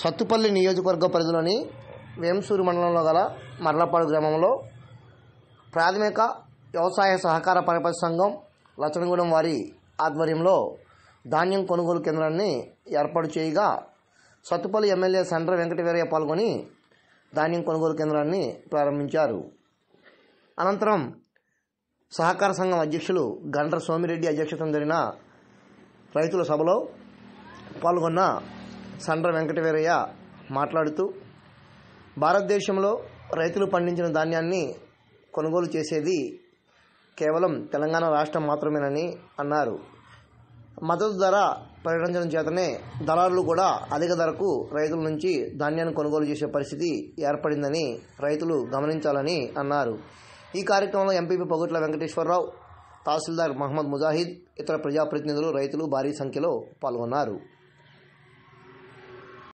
సత్తుపల్లి నియోజకవర్గ పరిధిలోని వేంసూరు మండలంలో గల మర్లపాడు గ్రామంలో ప్రాథమిక వ్యవసాయ సహకార పరపతి సంఘం లచనగూడెం వారి ఆధ్వర్యంలో ధాన్యం కొనుగోలు కేంద్రాన్ని ఏర్పాటు చేయగా సత్తుపల్లి ఎమ్మెల్యే సండ్ర వెంకటవీరయ్య పాల్గొని ధాన్యం కొనుగోలు కేంద్రాన్ని ప్రారంభించారు అనంతరం సహకార సంఘం అధ్యక్షులు గండ్ర సోమిరెడ్డి అధ్యక్షతన జరిగిన రైతుల సభలో పాల్గొన్న సండ్ర వెంకటవీరయ్య మాట్లాడుతూ భారతదేశంలో రైతులు పండించిన ధాన్యాన్ని కొనుగోలు చేసేది కేవలం తెలంగాణ రాష్ట్రం మాత్రమేనని అన్నారు మద్దతు ధర ప్రకటించడం చేతనే దళారులు కూడా అధిక ధరకు రైతుల నుంచి ధాన్యాన్ని కొనుగోలు చేసే పరిస్థితి ఏర్పడిందని రైతులు గమనించాలని అన్నారు ఈ కార్యక్రమంలో ఎంపీపీ పొగట్ల వెంకటేశ్వరరావు తహసీల్దార్ మహమ్మద్ ముజాహిద్ ఇతర ప్రజాప్రతినిధులు రైతులు భారీ సంఖ్యలో పాల్గొన్నారు